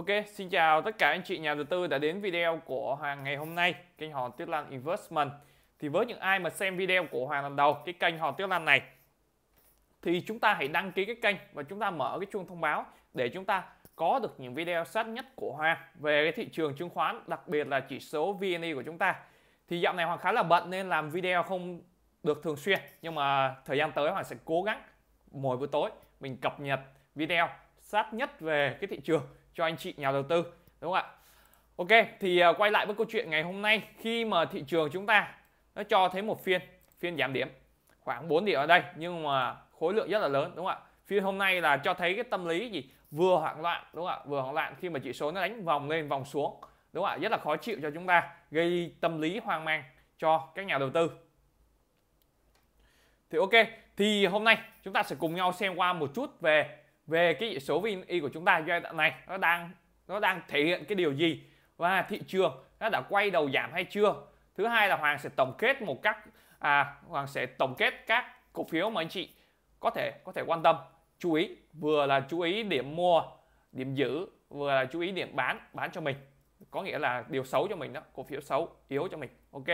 Ok, xin chào tất cả anh chị nhà đầu tư đã đến video của Hoàng ngày hôm nay, kênh Hòn Tuyết Lan Investment. Thì với những ai mà xem video của Hoàng lần đầu, cái kênh Hòn Tuyết Lan này, thì chúng ta hãy đăng ký cái kênh và chúng ta mở cái chuông thông báo để chúng ta có được những video sát nhất của Hoàng về cái thị trường chứng khoán, đặc biệt là chỉ số VNI e của chúng ta. Thì dạo này Hoàng khá là bận nên làm video không được thường xuyên, nhưng mà thời gian tới Hoàng sẽ cố gắng mỗi buổi tối mình cập nhật video sát nhất về cái thị trường cho anh chị nhà đầu tư đúng không ạ Ok thì à, quay lại với câu chuyện ngày hôm nay khi mà thị trường chúng ta nó cho thấy một phiên phiên giảm điểm khoảng 4 điểm ở đây nhưng mà khối lượng rất là lớn đúng không ạ phiên hôm nay là cho thấy cái tâm lý gì vừa hoảng loạn đúng không ạ vừa hoảng loạn khi mà chỉ số nó đánh vòng lên vòng xuống đúng không ạ rất là khó chịu cho chúng ta gây tâm lý hoang mang cho các nhà đầu tư thì ok thì hôm nay chúng ta sẽ cùng nhau xem qua một chút về về cái chỉ số VN của chúng ta giai đoạn này nó đang nó đang thể hiện cái điều gì và thị trường nó đã quay đầu giảm hay chưa thứ hai là hoàng sẽ tổng kết một các à, hoàng sẽ tổng kết các cổ phiếu mà anh chị có thể có thể quan tâm chú ý vừa là chú ý điểm mua điểm giữ vừa là chú ý điểm bán bán cho mình có nghĩa là điều xấu cho mình đó cổ phiếu xấu yếu cho mình ok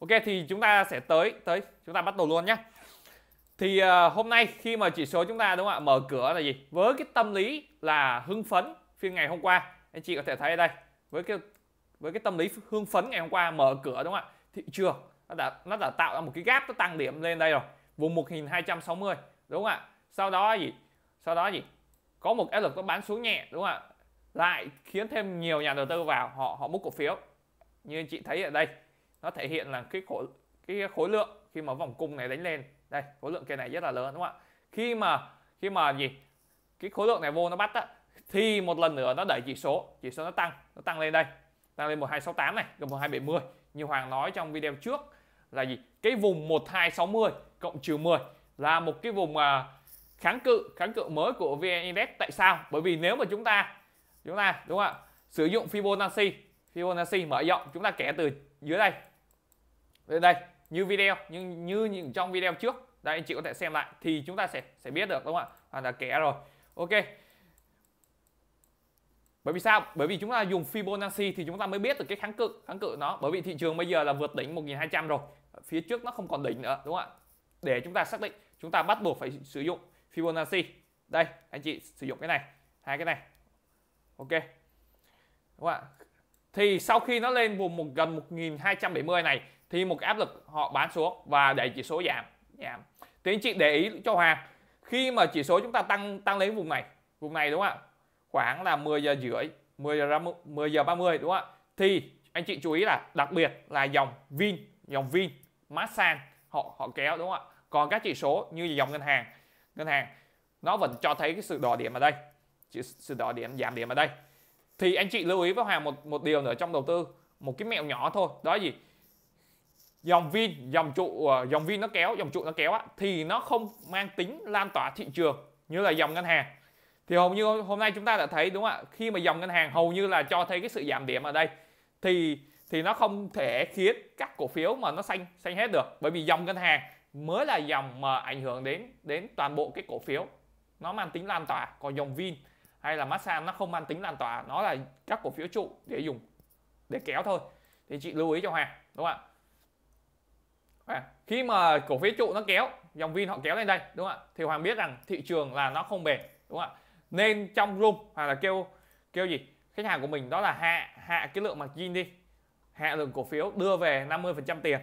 ok thì chúng ta sẽ tới tới chúng ta bắt đầu luôn nhé thì à, hôm nay khi mà chỉ số chúng ta đúng không ạ mở cửa là gì với cái tâm lý là hưng phấn phiên ngày hôm qua anh chị có thể thấy đây với cái với cái tâm lý hưng phấn ngày hôm qua mở cửa đúng không ạ thị trường nó đã nó đã tạo ra một cái gap nó tăng điểm lên đây rồi vùng 1260 đúng không ạ sau đó gì sau đó gì có một áp lực nó bán xuống nhẹ đúng không ạ lại khiến thêm nhiều nhà đầu tư vào họ họ mua cổ phiếu như anh chị thấy ở đây nó thể hiện là cái khối cái khối lượng khi mà vòng cung này đánh lên đây khối lượng kia này rất là lớn đúng không ạ khi mà khi mà gì cái khối lượng này vô nó bắt á thì một lần nữa nó đẩy chỉ số chỉ số nó tăng nó tăng lên đây tăng lên 1268 này gần 1270 như Hoàng nói trong video trước là gì cái vùng 1260 cộng trừ 10 là một cái vùng kháng cự kháng cự mới của VN Index tại sao bởi vì nếu mà chúng ta chúng ta đúng không ạ sử dụng Fibonacci Fibonacci mở rộng chúng ta kẻ từ dưới đây lên đây như video nhưng như, như trong video trước đây anh chị có thể xem lại thì chúng ta sẽ sẽ biết được đúng không ạ à, là kẻ rồi ok bởi vì sao bởi vì chúng ta dùng Fibonacci thì chúng ta mới biết được cái kháng cự kháng cự nó bởi vì thị trường bây giờ là vượt đỉnh 1200 rồi phía trước nó không còn đỉnh nữa đúng không ạ để chúng ta xác định chúng ta bắt buộc phải sử dụng Fibonacci đây anh chị sử dụng cái này hai cái này ok đúng không ạ thì sau khi nó lên vùng một gần 1270 này thì một cái áp lực họ bán xuống và đẩy chỉ số giảm yeah. Dạ. thì anh chị để ý cho Hoàng khi mà chỉ số chúng ta tăng tăng lên vùng này vùng này đúng không ạ khoảng là 10 giờ rưỡi 10 giờ 10 giờ 30 đúng không ạ thì anh chị chú ý là đặc biệt là dòng Vin dòng Vin Masan họ họ kéo đúng không ạ còn các chỉ số như dòng ngân hàng ngân hàng nó vẫn cho thấy cái sự đỏ điểm ở đây sự đỏ điểm giảm điểm ở đây thì anh chị lưu ý với Hoàng một một điều nữa trong đầu tư một cái mẹo nhỏ thôi đó là gì dòng vin dòng trụ ờ, dòng vin nó kéo dòng trụ nó kéo á, thì nó không mang tính lan tỏa thị trường như là dòng ngân hàng thì hầu như hôm nay chúng ta đã thấy đúng không ạ khi mà dòng ngân hàng hầu như là cho thấy cái sự giảm điểm ở đây thì thì nó không thể khiến các cổ phiếu mà nó xanh xanh hết được bởi vì dòng ngân hàng mới là dòng mà ảnh hưởng đến đến toàn bộ cái cổ phiếu nó mang tính lan tỏa còn dòng vin hay là massage nó không mang tính lan tỏa nó là các cổ phiếu trụ để dùng để kéo thôi thì chị lưu ý cho hoàng đúng không ạ khi mà cổ phiếu trụ nó kéo, dòng Vin họ kéo lên đây, đúng không ạ? Thì Hoàng biết rằng thị trường là nó không bền, đúng không ạ? Nên trong room Hoàng là kêu kêu gì? Khách hàng của mình đó là hạ hạ cái lượng gin đi. Hạ lượng cổ phiếu đưa về 50% tiền.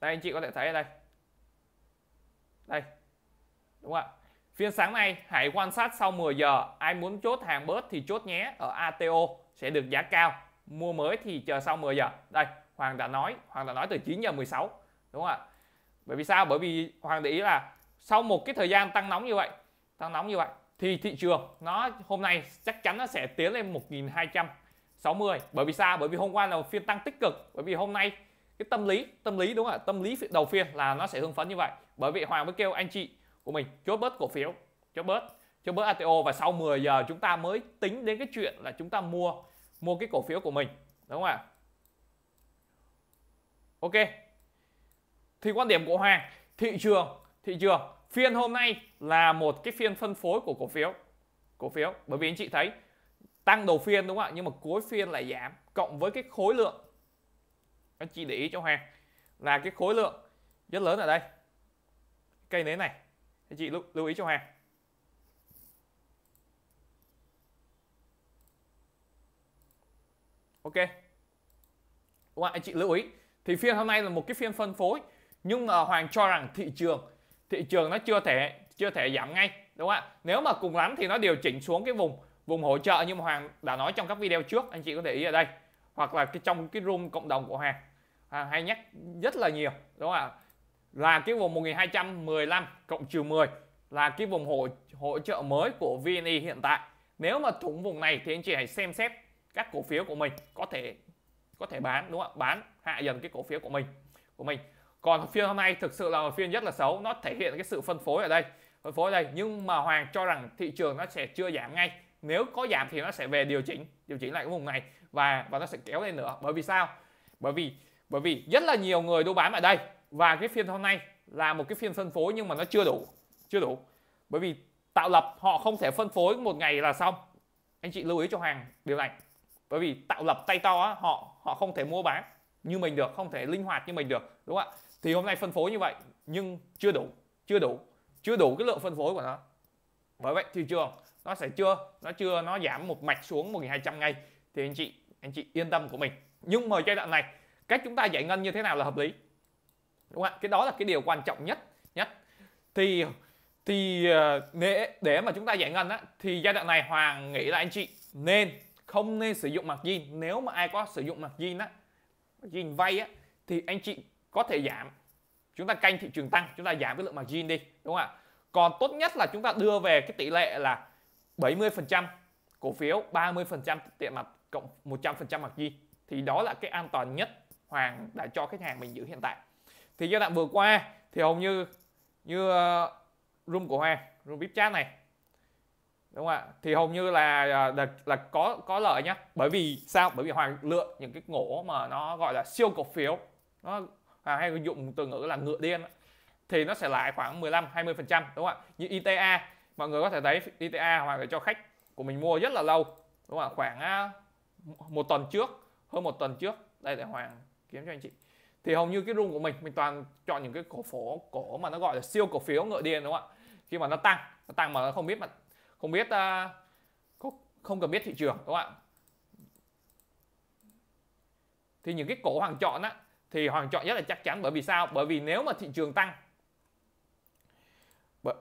Đây anh chị có thể thấy ở đây. Đây. Đúng không ạ? Phiên sáng nay hãy quan sát sau 10 giờ, ai muốn chốt hàng bớt thì chốt nhé ở ATO sẽ được giá cao mua mới thì chờ sau 10 giờ đây Hoàng đã nói Hoàng đã nói từ 9 giờ 16 đúng không ạ bởi vì sao bởi vì Hoàng để ý là sau một cái thời gian tăng nóng như vậy tăng nóng như vậy thì thị trường nó hôm nay chắc chắn nó sẽ tiến lên 1260 bởi vì sao bởi vì hôm qua là phiên tăng tích cực bởi vì hôm nay cái tâm lý tâm lý đúng không ạ tâm lý đầu phiên là nó sẽ hưng phấn như vậy bởi vì Hoàng mới kêu anh chị của mình chốt bớt cổ phiếu chốt bớt chốt bớt ATO và sau 10 giờ chúng ta mới tính đến cái chuyện là chúng ta mua mua cái cổ phiếu của mình đúng không ạ ok thì quan điểm của hoàng thị trường thị trường phiên hôm nay là một cái phiên phân phối của cổ phiếu cổ phiếu bởi vì anh chị thấy tăng đầu phiên đúng không ạ nhưng mà cuối phiên lại giảm cộng với cái khối lượng anh chị để ý cho hoàng là cái khối lượng rất lớn ở đây cây nến này anh chị lưu, ý cho hoàng ok các bạn anh chị lưu ý thì phiên hôm nay là một cái phiên phân phối nhưng mà hoàng cho rằng thị trường thị trường nó chưa thể chưa thể giảm ngay đúng không ạ nếu mà cùng lắm thì nó điều chỉnh xuống cái vùng vùng hỗ trợ nhưng mà hoàng đã nói trong các video trước anh chị có để ý ở đây hoặc là cái trong cái room cộng đồng của hoàng hoàng hay nhắc rất là nhiều đúng không ạ là cái vùng 1215 cộng trừ 10 là cái vùng hỗ, hỗ trợ mới của VNE hiện tại nếu mà thủng vùng này thì anh chị hãy xem xét các cổ phiếu của mình có thể có thể bán đúng không ạ bán hạ dần cái cổ phiếu của mình của mình còn phiên hôm nay thực sự là phiên rất là xấu nó thể hiện cái sự phân phối ở đây phân phối ở đây nhưng mà hoàng cho rằng thị trường nó sẽ chưa giảm ngay nếu có giảm thì nó sẽ về điều chỉnh điều chỉnh lại cái vùng này và và nó sẽ kéo lên nữa bởi vì sao bởi vì bởi vì rất là nhiều người đu bán ở đây và cái phiên hôm nay là một cái phiên phân phối nhưng mà nó chưa đủ chưa đủ bởi vì tạo lập họ không thể phân phối một ngày là xong anh chị lưu ý cho hoàng điều này bởi vì tạo lập tay to á, họ họ không thể mua bán như mình được không thể linh hoạt như mình được đúng không ạ thì hôm nay phân phối như vậy nhưng chưa đủ chưa đủ chưa đủ cái lượng phân phối của nó bởi vậy thị trường nó sẽ chưa nó chưa nó giảm một mạch xuống 1200 ngay thì anh chị anh chị yên tâm của mình nhưng mà giai đoạn này cách chúng ta giải ngân như thế nào là hợp lý đúng không ạ cái đó là cái điều quan trọng nhất nhất thì thì để ờ, để mà chúng ta giải ngân á thì giai đoạn này hoàng nghĩ là anh chị nên không nên sử dụng mặt jean nếu mà ai có sử dụng mặt jean á jean vay á thì anh chị có thể giảm chúng ta canh thị trường tăng chúng ta giảm cái lượng mặt jean đi đúng không ạ còn tốt nhất là chúng ta đưa về cái tỷ lệ là 70% cổ phiếu 30% tiền mặt cộng 100% mặt jean thì đó là cái an toàn nhất Hoàng đã cho khách hàng mình giữ hiện tại thì giai đoạn vừa qua thì hầu như như uh, room của Hoàng room VIP chat này đúng không ạ thì hầu như là à, là, là có có lợi nhá bởi vì sao bởi vì hoàng lựa những cái ngỗ mà nó gọi là siêu cổ phiếu nó hoàng hay dụng từ ngữ là ngựa điên thì nó sẽ lại khoảng 15 20 phần trăm đúng không ạ như ITA mọi người có thể thấy ITA hoàng để cho khách của mình mua rất là lâu đúng không ạ khoảng à, một tuần trước hơn một tuần trước đây để hoàng kiếm cho anh chị thì hầu như cái room của mình mình toàn chọn những cái cổ phố cổ mà nó gọi là siêu cổ phiếu ngựa điên đúng không ạ khi mà nó tăng nó tăng mà nó không biết mà không biết à, không cần biết thị trường các bạn thì những cái cổ hoàng chọn á thì hoàng chọn rất là chắc chắn bởi vì sao bởi vì nếu mà thị trường tăng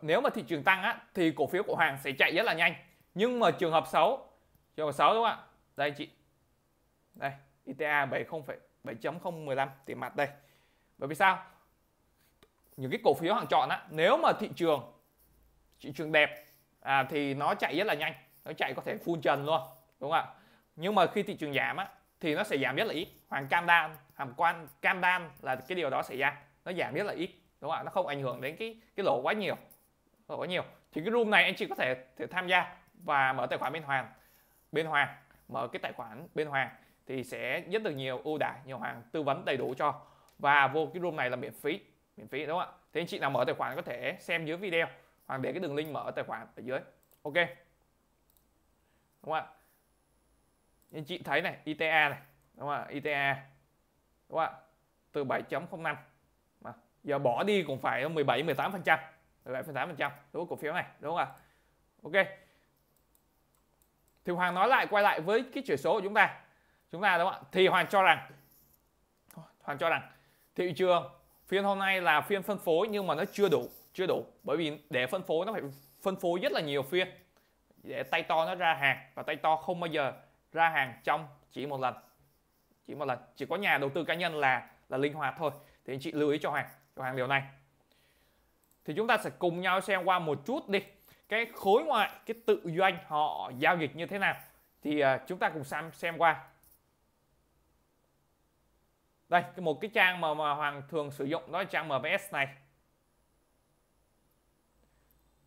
nếu mà thị trường tăng á thì cổ phiếu của hoàng sẽ chạy rất là nhanh nhưng mà trường hợp xấu trường hợp xấu đúng không ạ đây anh chị đây ITA 7.015 tiền mặt đây bởi vì sao những cái cổ phiếu hàng chọn á nếu mà thị trường thị trường đẹp à, thì nó chạy rất là nhanh nó chạy có thể full trần luôn đúng không ạ nhưng mà khi thị trường giảm á thì nó sẽ giảm rất là ít hoàng cam đan hàm quan cam đan là cái điều đó xảy ra nó giảm rất là ít đúng không ạ nó không ảnh hưởng đến cái cái lỗ quá nhiều lỗ quá nhiều thì cái room này anh chị có thể, thể tham gia và mở tài khoản bên hoàng bên hoàng mở cái tài khoản bên hoàng thì sẽ rất được nhiều ưu đãi nhiều hoàng tư vấn đầy đủ cho và vô cái room này là miễn phí miễn phí đúng không ạ thì anh chị nào mở tài khoản có thể xem dưới video hoặc để cái đường link mở tài khoản ở dưới ok đúng không ạ anh chị thấy này ITA này đúng không ạ ITA đúng không ạ từ 7.05 mà giờ bỏ đi cũng phải 17 18 phần trăm 17 phần 8 phần trăm đối cổ phiếu này đúng không ạ ok thì Hoàng nói lại quay lại với cái chỉ số của chúng ta chúng ta đúng không ạ thì Hoàng cho rằng Hoàng cho rằng thị trường phiên hôm nay là phiên phân phối nhưng mà nó chưa đủ chưa đủ bởi vì để phân phối nó phải phân phối rất là nhiều phiên để tay to nó ra hàng và tay to không bao giờ ra hàng trong chỉ một lần chỉ một lần chỉ có nhà đầu tư cá nhân là là linh hoạt thôi thì anh chị lưu ý cho hoàng cho hoàng điều này thì chúng ta sẽ cùng nhau xem qua một chút đi cái khối ngoại cái tự doanh họ giao dịch như thế nào thì à, chúng ta cùng xem xem qua đây một cái trang mà, mà hoàng thường sử dụng đó là trang mms này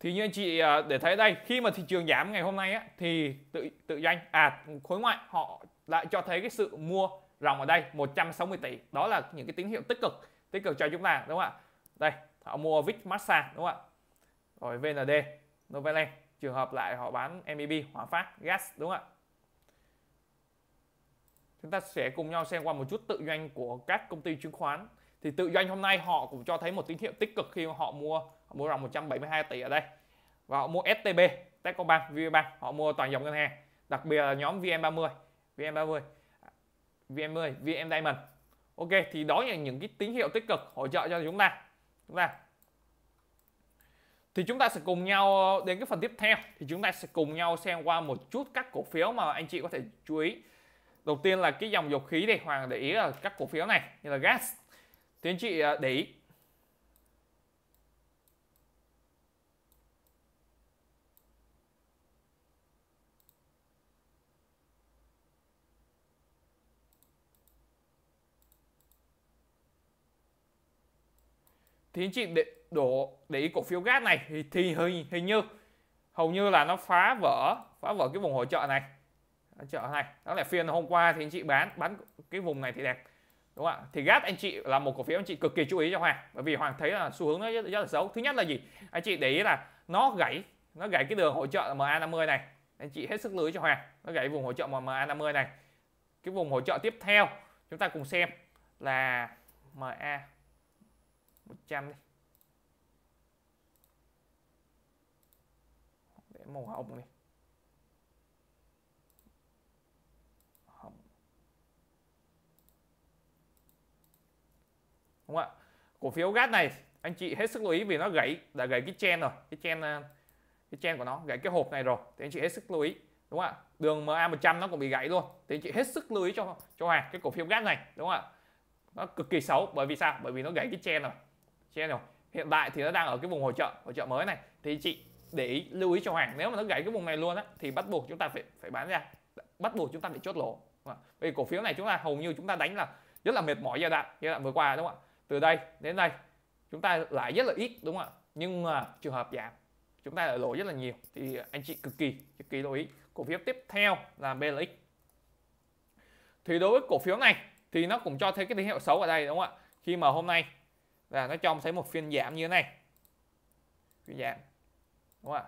thì như anh chị à, để thấy đây khi mà thị trường giảm ngày hôm nay á, thì tự tự doanh à khối ngoại họ lại cho thấy cái sự mua ròng ở đây 160 tỷ đó là những cái tín hiệu tích cực tích cực cho chúng ta đúng không ạ đây họ mua Vic Massage đúng không ạ rồi VND Novaland trường hợp lại họ bán MEB Hòa Phát Gas đúng không ạ chúng ta sẽ cùng nhau xem qua một chút tự doanh của các công ty chứng khoán thì tự doanh hôm nay họ cũng cho thấy một tín hiệu tích cực khi họ mua họ mua ròng 172 tỷ ở đây và họ mua STB Techcombank VPBank họ mua toàn dòng ngân hàng đặc biệt là nhóm VN30 VN30 VN10 VN Diamond ok thì đó là những cái tín hiệu tích cực hỗ trợ cho chúng ta chúng ta thì chúng ta sẽ cùng nhau đến cái phần tiếp theo thì chúng ta sẽ cùng nhau xem qua một chút các cổ phiếu mà anh chị có thể chú ý đầu tiên là cái dòng dầu khí này, hoàng để ý là các cổ phiếu này như là gas thì anh chị à, để ý thì anh chị để đổ để ý cổ phiếu gas này thì, thì hình, hình như hầu như là nó phá vỡ phá vỡ cái vùng hỗ trợ này chợ này đó là phiên hôm qua thì anh chị bán bán cái vùng này thì đẹp đúng không ạ thì gas anh chị là một cổ phiếu anh chị cực kỳ chú ý cho hoàng bởi vì hoàng thấy là xu hướng nó rất, rất là xấu thứ nhất là gì anh chị để ý là nó gãy nó gãy cái đường hỗ trợ MA 50 này anh chị hết sức lưu ý cho hoàng nó gãy vùng hỗ trợ MA 50 này cái vùng hỗ trợ tiếp theo chúng ta cùng xem là MA 100 đi để màu hồng đi hồng đúng không ạ cổ phiếu gas này anh chị hết sức lưu ý vì nó gãy đã gãy cái chen rồi cái chen à, cái chen của nó gãy cái hộp này rồi thì anh chị hết sức lưu ý đúng không ạ đường MA 100 nó cũng bị gãy luôn thì anh chị hết sức lưu ý cho cho hàng cái cổ phiếu gas này đúng không ạ nó cực kỳ xấu bởi vì sao bởi vì nó gãy cái chen rồi chị em hiểu hiện tại thì nó đang ở cái vùng hồi trợ hồi trợ mới này thì chị để ý lưu ý cho hoàng nếu mà nó gãy cái vùng này luôn á thì bắt buộc chúng ta phải phải bán ra bắt buộc chúng ta phải chốt lỗ vì cổ phiếu này chúng ta hầu như chúng ta đánh là rất là mệt mỏi giai đoạn giai đoạn vừa qua đúng không ạ từ đây đến đây chúng ta lại rất là ít đúng không ạ nhưng mà trường hợp giảm chúng ta lại lỗ rất là nhiều thì anh chị cực kỳ cực kỳ lưu ý cổ phiếu tiếp theo là BLX thì đối với cổ phiếu này thì nó cũng cho thấy cái tín hiệu xấu ở đây đúng không ạ khi mà hôm nay là nó cho ông thấy một phiên giảm như thế này phiên giảm đúng không ạ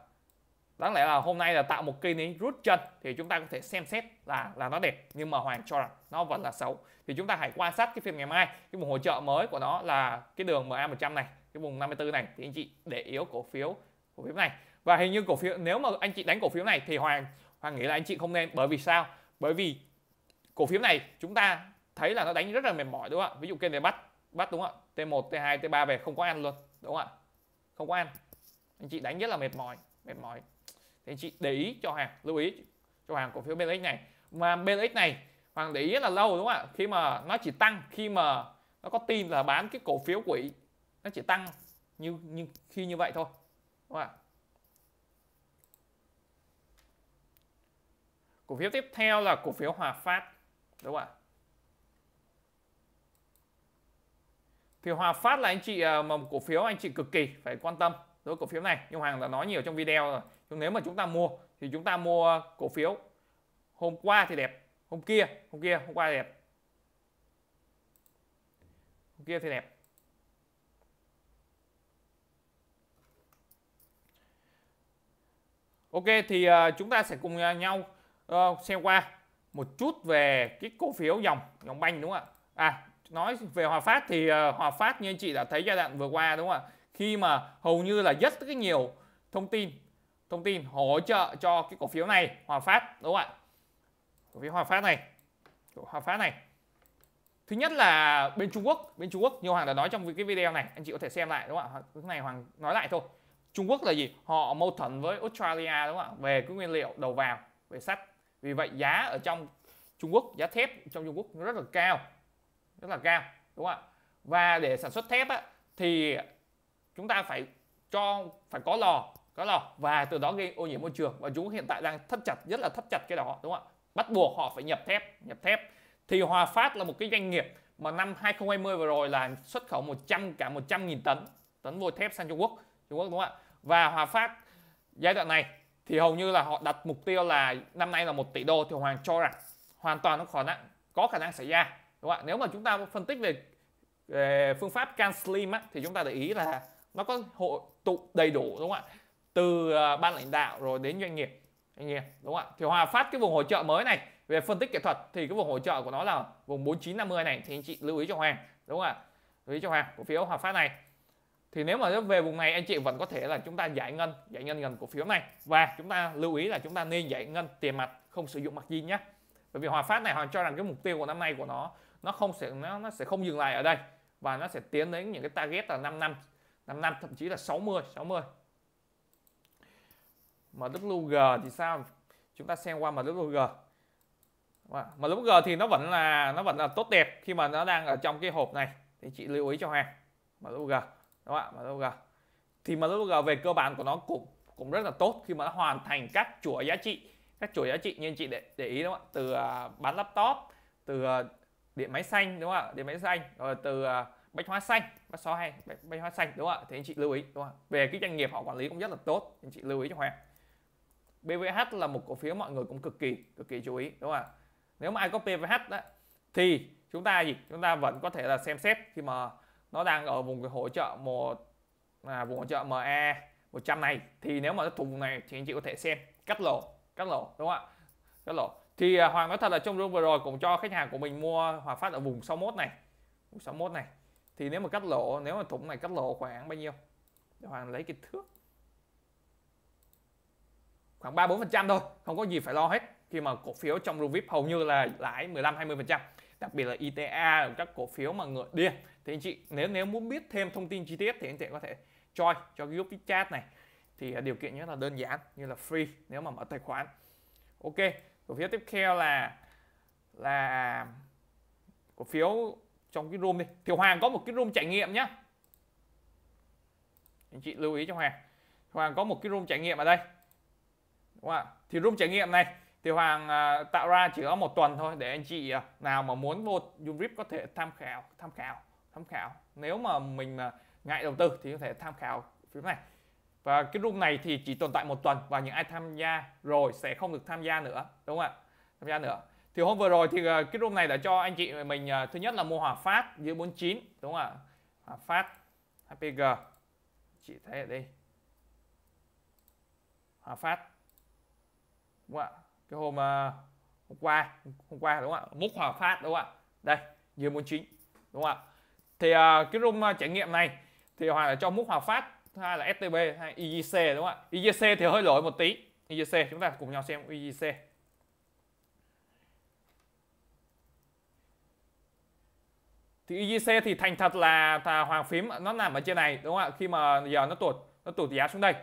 đáng lẽ là hôm nay là tạo một cây nến rút chân thì chúng ta có thể xem xét là là nó đẹp nhưng mà hoàng cho rằng nó vẫn là xấu thì chúng ta hãy quan sát cái phiên ngày mai cái vùng hỗ trợ mới của nó là cái đường MA 100 này cái vùng 54 này thì anh chị để yếu cổ phiếu cổ phiếu này và hình như cổ phiếu nếu mà anh chị đánh cổ phiếu này thì hoàng hoàng nghĩ là anh chị không nên bởi vì sao bởi vì cổ phiếu này chúng ta thấy là nó đánh rất là mệt mỏi đúng không ạ ví dụ kênh này bắt bắt đúng không ạ T1 T2 T3 về không có ăn luôn đúng không ạ không có ăn anh chị đánh rất là mệt mỏi mệt mỏi thì anh chị để ý cho hàng lưu ý cho hàng cổ phiếu BLX này mà BLX này Hoàng để ý rất là lâu đúng không ạ khi mà nó chỉ tăng khi mà nó có tin là bán cái cổ phiếu quỹ nó chỉ tăng như như khi như vậy thôi đúng không ạ cổ phiếu tiếp theo là cổ phiếu Hòa Phát đúng không ạ thì Hòa Phát là anh chị à, mà cổ phiếu anh chị cực kỳ phải quan tâm đối với cổ phiếu này nhưng Hoàng đã nói nhiều trong video rồi nhưng nếu mà chúng ta mua thì chúng ta mua cổ phiếu hôm qua thì đẹp hôm kia hôm kia hôm qua đẹp hôm kia thì đẹp Ok thì à, chúng ta sẽ cùng à, nhau ờ, xem qua một chút về cái cổ phiếu dòng dòng banh đúng không ạ à nói về Hòa Phát thì ờ, Hòa Phát như anh chị đã thấy giai đoạn vừa qua đúng không ạ? Khi mà hầu như là rất cái nhiều thông tin thông tin hỗ trợ cho cái cổ phiếu này Hòa Phát đúng không ạ? Cổ phiếu Hòa Phát này. Hòa Phát này. Thứ nhất là bên Trung Quốc, bên Trung Quốc nhiều hàng đã nói trong cái video này, anh chị có thể xem lại đúng không ạ? Cái này Hoàng nói lại thôi. Trung Quốc là gì? Họ mâu thuẫn với Australia đúng không ạ? Về cái nguyên liệu đầu vào, về sắt. Vì vậy giá ở trong Trung Quốc, giá thép trong Trung Quốc nó rất là cao rất là cao đúng không ạ và để sản xuất thép á, thì chúng ta phải cho phải có lò có lò và từ đó gây ô nhiễm môi trường và chúng hiện tại đang thắt chặt rất là thắt chặt cái đó đúng không ạ bắt buộc họ phải nhập thép nhập thép thì Hòa Phát là một cái doanh nghiệp mà năm 2020 vừa rồi là xuất khẩu 100 cả 100.000 tấn tấn vôi thép sang Trung Quốc Trung Quốc đúng không ạ và Hòa Phát giai đoạn này thì hầu như là họ đặt mục tiêu là năm nay là một tỷ đô thì Hoàng cho rằng hoàn toàn nó khả năng có khả năng xảy ra các bạn nếu mà chúng ta phân tích về, về phương pháp can slim á, thì chúng ta để ý là nó có hội tụ đầy đủ đúng không ạ từ à, ban lãnh đạo rồi đến doanh nghiệp anh em đúng không ạ thì hòa phát cái vùng hỗ trợ mới này về phân tích kỹ thuật thì cái vùng hỗ trợ của nó là vùng 4950 này thì anh chị lưu ý cho hoàng đúng không ạ lưu ý cho hoàng cổ phiếu hòa phát này thì nếu mà về vùng này anh chị vẫn có thể là chúng ta giải ngân giải ngân gần cổ phiếu này và chúng ta lưu ý là chúng ta nên giải ngân tiền mặt không sử dụng mặt gì nhé bởi vì Hòa Phát này họ cho rằng cái mục tiêu của năm nay của nó nó không sẽ nó, nó sẽ không dừng lại ở đây và nó sẽ tiến đến những cái target là 5 năm 5 năm thậm chí là 60 60 MWG thì sao chúng ta xem qua mà mà MWG thì nó vẫn là nó vẫn là tốt đẹp khi mà nó đang ở trong cái hộp này thì chị lưu ý cho hàng MWG đúng không ạ MWG thì mà MWG về cơ bản của nó cũng cũng rất là tốt khi mà nó hoàn thành các chuỗi giá trị các chuỗi giá trị như anh chị để để ý đúng không ạ từ à, bán laptop từ à, điện máy xanh đúng không ạ điện máy xanh rồi từ à, bách hóa xanh bách số hay bách, hóa xanh đúng không ạ thì anh chị lưu ý đúng không ạ về cái doanh nghiệp họ quản lý cũng rất là tốt anh chị lưu ý cho hoàng BVH là một cổ phiếu mọi người cũng cực kỳ cực kỳ chú ý đúng không ạ nếu mà ai có PVH đó, thì chúng ta gì chúng ta vẫn có thể là xem xét khi mà nó đang ở vùng cái hỗ trợ một à, vùng hỗ trợ MA 100 này thì nếu mà nó thùng này thì anh chị có thể xem cắt lỗ cắt lỗ đúng không ạ cắt lỗ thì à, Hoàng nói thật là trong room vừa rồi cũng cho khách hàng của mình mua Hòa Phát ở vùng 61 này vùng 61 này thì nếu mà cắt lỗ nếu mà thủng này cắt lỗ khoảng bao nhiêu Để Hoàng lấy cái thước khoảng ba bốn phần trăm thôi không có gì phải lo hết khi mà cổ phiếu trong room VIP hầu như là lãi 15 20% đặc biệt là ITA các cổ phiếu mà ngựa điên thì anh chị nếu nếu muốn biết thêm thông tin chi tiết thì anh chị có thể join cho cái group chat này thì à, điều kiện rất là đơn giản như là free nếu mà mở tài khoản ok cổ phiếu tiếp theo là là cổ phiếu trong cái room đi thì hoàng có một cái room trải nghiệm nhá anh chị lưu ý cho hoàng hoàng có một cái room trải nghiệm ở đây đúng không ạ thì room trải nghiệm này thì hoàng à, tạo ra chỉ có một tuần thôi để anh chị à, nào mà muốn vô Unrip có thể tham khảo tham khảo tham khảo nếu mà mình ngại đầu tư thì có thể tham khảo phiếu này và cái room này thì chỉ tồn tại một tuần và những ai tham gia rồi sẽ không được tham gia nữa đúng không ạ tham gia nữa thì hôm vừa rồi thì ờ, cái room này đã cho anh chị mình ờ, thứ nhất là mua hòa phát dưới 49 đúng không ạ hòa phát HPG chị thấy ở đây hòa phát đúng không ạ cái hôm ờ, hôm qua hôm qua đúng không ạ múc hòa phát đúng không ạ đây dưới 49 đúng không ạ thì cái room trải nghiệm này thì hoàng đã cho múc hòa phát thứ hai là STB hay IGC đúng không ạ IGC thì hơi lỗi một tí IGC chúng ta cùng nhau xem IGC thì IGC thì thành thật là, thà hoàng phím nó nằm ở trên này đúng không ạ khi mà giờ nó tụt nó tụt giá xuống đây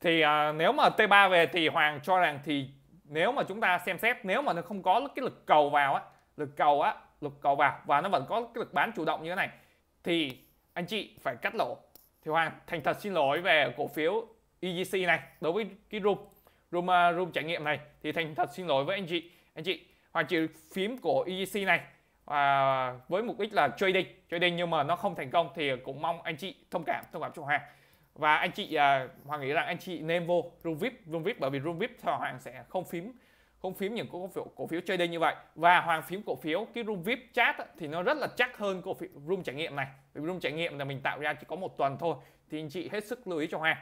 thì à, nếu mà T3 về thì hoàng cho rằng thì nếu mà chúng ta xem xét nếu mà nó không có cái lực cầu vào á lực cầu á lực cầu vào và nó vẫn có cái lực bán chủ động như thế này thì anh chị phải cắt lỗ thì Hoàng thành thật xin lỗi về cổ phiếu EGC này đối với cái room room à, room trải nghiệm này thì thành thật xin lỗi với anh chị anh chị Hoàng chỉ phím của EGC này à, với mục đích là trading trading nhưng mà nó không thành công thì cũng mong anh chị thông cảm thông cảm cho Hoàng và anh chị à, Hoàng nghĩ rằng anh chị nên vô room VIP room VIP bởi vì room VIP Hoàng sẽ không phím không phím những cổ phiếu cổ phiếu trading như vậy và hoàng phím cổ phiếu cái room vip chat thì nó rất là chắc hơn cổ phiếu room trải nghiệm này vì room trải nghiệm là mình tạo ra chỉ có một tuần thôi thì anh chị hết sức lưu ý cho hoàng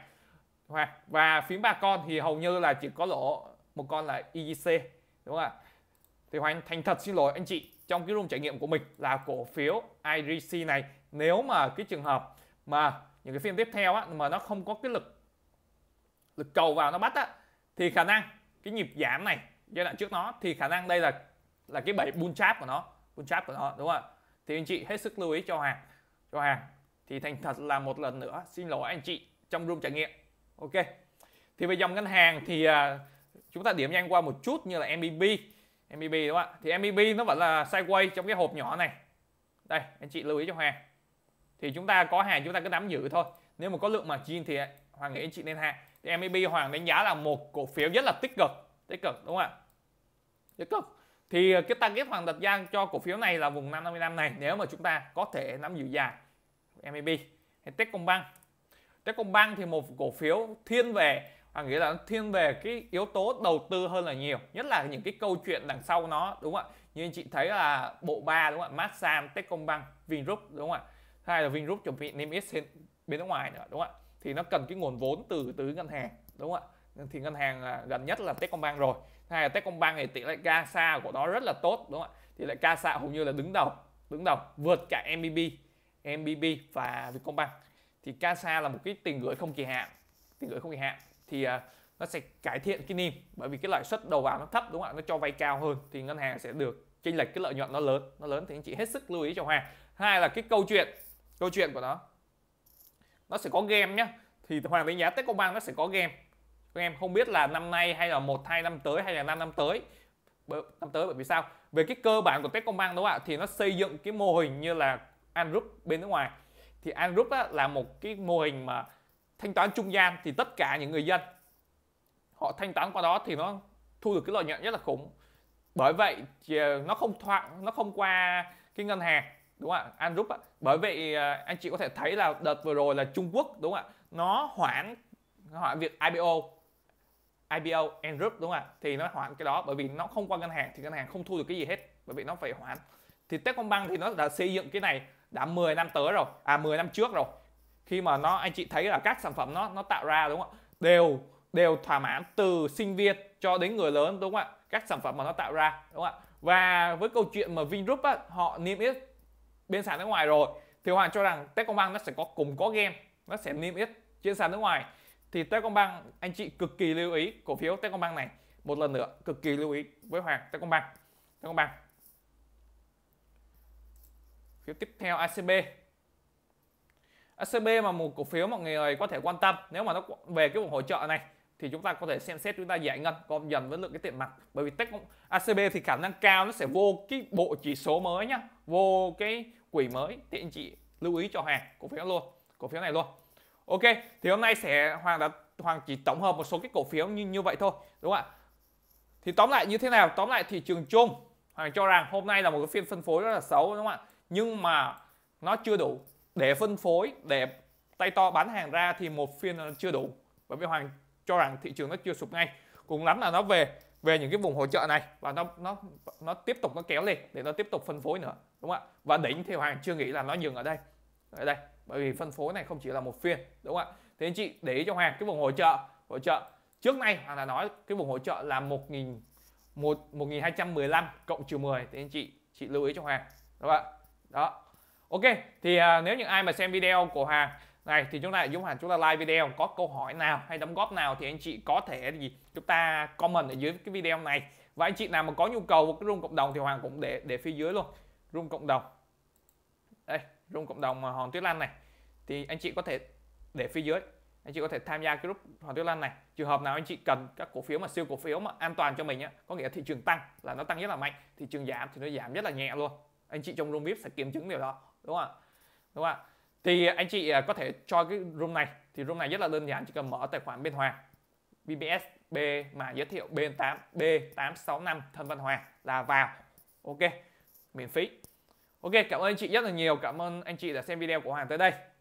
hoa và phím ba con thì hầu như là chỉ có lỗ một con là EGC đúng không ạ thì hoàng thành thật xin lỗi anh chị trong cái room trải nghiệm của mình là cổ phiếu IRC này nếu mà cái trường hợp mà những cái phiên tiếp theo á, mà nó không có cái lực lực cầu vào nó bắt á, thì khả năng cái nhịp giảm này giai đoạn trước nó thì khả năng đây là là cái bảy bull trap của nó bull trap của nó đúng không ạ thì anh chị hết sức lưu ý cho hàng cho hàng thì thành thật là một lần nữa xin lỗi anh chị trong room trải nghiệm ok thì về dòng ngân hàng thì à, chúng ta điểm nhanh qua một chút như là MBB MBB đúng không ạ thì MBB nó vẫn là sideways trong cái hộp nhỏ này đây anh chị lưu ý cho hàng thì chúng ta có hàng chúng ta cứ nắm giữ thôi nếu mà có lượng mà chin thì hoàng nghĩ anh chị nên hạ thì MBB hoàng đánh giá là một cổ phiếu rất là tích cực tích cực đúng không ạ được không thì ờ, cái target hoàn đặt ra cho cổ phiếu này là vùng 555 này nếu mà chúng ta có thể nắm giữ dài MAB, hay Techcombank Techcombank thì một cổ phiếu thiên về à, nghĩa là thiên về cái yếu tố đầu tư hơn là nhiều nhất là những cái câu chuyện đằng sau nó đúng không ạ như anh chị thấy là bộ ba đúng không ạ Masan Techcombank Vingroup đúng không ạ hay là Vingroup chuẩn bị niêm yết bên nước ngoài nữa đúng không ạ thì nó cần cái nguồn vốn từ từ ngân hàng đúng không ạ thì ngân hàng à, gần nhất là Techcombank rồi hai là Techcombank thì tỷ lệ CASA của nó rất là tốt đúng không ạ tỷ lệ CASA hầu như là đứng đầu đứng đầu vượt cả MBB MBB và Vietcombank thì CASA là một cái tiền gửi không kỳ hạn tiền gửi không kỳ hạn thì uh, nó sẽ cải thiện cái niêm bởi vì cái lãi suất đầu vào nó thấp đúng không ạ nó cho vay cao hơn thì ngân hàng sẽ được chênh lệch cái lợi nhuận nó lớn nó lớn thì anh chị hết sức lưu ý cho hoàng hai là cái câu chuyện câu chuyện của nó nó sẽ có game nhá thì hoàng đánh giá techcombank nó sẽ có game các em không biết là năm nay hay là một hai năm tới hay là 5 năm tới năm tới bởi vì sao về cái cơ bản của Techcombank đúng không ạ thì nó xây dựng cái mô hình như là An bên nước ngoài thì An là một cái mô hình mà thanh toán trung gian thì tất cả những người dân họ thanh toán qua đó thì nó thu được cái lợi nhuận rất là khủng bởi vậy ờ, nó không thoảng nó không qua cái ngân hàng đúng không ạ An bởi vậy ờ, anh chị có thể thấy là đợt vừa rồi là Trung Quốc đúng không ạ nó hoãn hoãn việc IPO IPO and group đúng không ạ thì nó hoãn cái đó bởi vì nó không qua ngân hàng thì ngân hàng không thu được cái gì hết bởi vì nó phải hoãn thì Techcombank thì nó đã xây dựng cái này đã 10 năm tới rồi à 10 năm trước rồi khi mà nó anh chị thấy là các sản phẩm nó nó tạo ra đúng không ạ đều đều thỏa mãn từ sinh viên cho đến người lớn đúng không ạ các sản phẩm mà nó tạo ra đúng không ạ và với câu chuyện mà Vingroup á, họ niêm yết bên sàn nước ngoài rồi thì Hoàng cho rằng Techcombank nó sẽ có cùng có game nó sẽ niêm yết trên sàn nước ngoài thì Techcombank anh chị cực kỳ lưu ý cổ phiếu Techcombank này một lần nữa cực kỳ lưu ý với Hoàng Techcombank Techcombank phiếu tiếp theo ACB ACB mà một cổ phiếu mọi người có thể quan tâm nếu mà nó về cái vùng hỗ trợ này thì chúng ta có thể xem xét chúng ta giải ngân gom dần với lượng cái tiền mặt bởi vì tech ACB thì khả năng cao nó sẽ vô cái bộ chỉ số mới nhá vô cái quỷ mới thì anh chị lưu ý cho hàng cổ phiếu luôn cổ phiếu này luôn Ok, thì hôm nay sẽ Hoàng đã Hoàng chỉ tổng hợp một số cái cổ phiếu như như vậy thôi, đúng không ạ? Thì tóm lại như thế nào? Tóm lại thị trường chung, Hoàng cho rằng hôm nay là một cái phiên phân phối rất là xấu đúng không ạ? Nhưng mà nó chưa đủ để phân phối để tay to bán hàng ra thì một phiên chưa đủ. Bởi vì Hoàng cho rằng thị trường nó chưa sụp ngay. Cùng lắm là nó về về những cái vùng hỗ trợ này và nó nó nó tiếp tục nó kéo lên để nó tiếp tục phân phối nữa, đúng không ạ? Và đỉnh thì Hoàng chưa nghĩ là nó dừng ở đây ở đây bởi vì phân phối này không chỉ là một phiên đúng không ạ thế anh chị để ý cho hoàng cái vùng hỗ trợ hỗ trợ trước nay hoàng đã nói cái vùng hỗ trợ là một một một nghìn nghìn hai trăm mười lăm cộng trừ mười, thế anh chị chị lưu ý cho hoàng, đúng không ạ đó ok thì à, nếu những ai mà xem video của hoàng này thì chúng ta Dũng hoàng chúng ta like video có câu hỏi nào hay đóng góp nào thì anh chị có thể gì chúng ta comment ở dưới cái video này và anh chị nào mà có nhu cầu của cái room cộng đồng thì Hoàng cũng để để phía dưới luôn room cộng đồng trong cộng đồng Hòn Tuyết Lan này thì anh chị có thể để phía dưới anh chị có thể tham gia cái group Hoàng Tuyết Lan này trường hợp nào anh chị cần các cổ phiếu mà siêu cổ phiếu mà an toàn cho mình á có nghĩa là thị trường tăng là nó tăng rất là mạnh thị trường giảm thì nó giảm rất là nhẹ luôn anh chị trong room VIP sẽ kiểm chứng điều đó đúng không ạ đúng không ạ thì anh chị à, có thể cho cái room này thì room này rất là đơn giản chỉ cần mở tài khoản bên Hoàng BBS B mà giới thiệu B8 B865 Thân Văn Hoàng là vào ok miễn phí Ok, cảm ơn anh chị rất là nhiều. Cảm ơn anh chị đã xem video của Hoàng tới đây.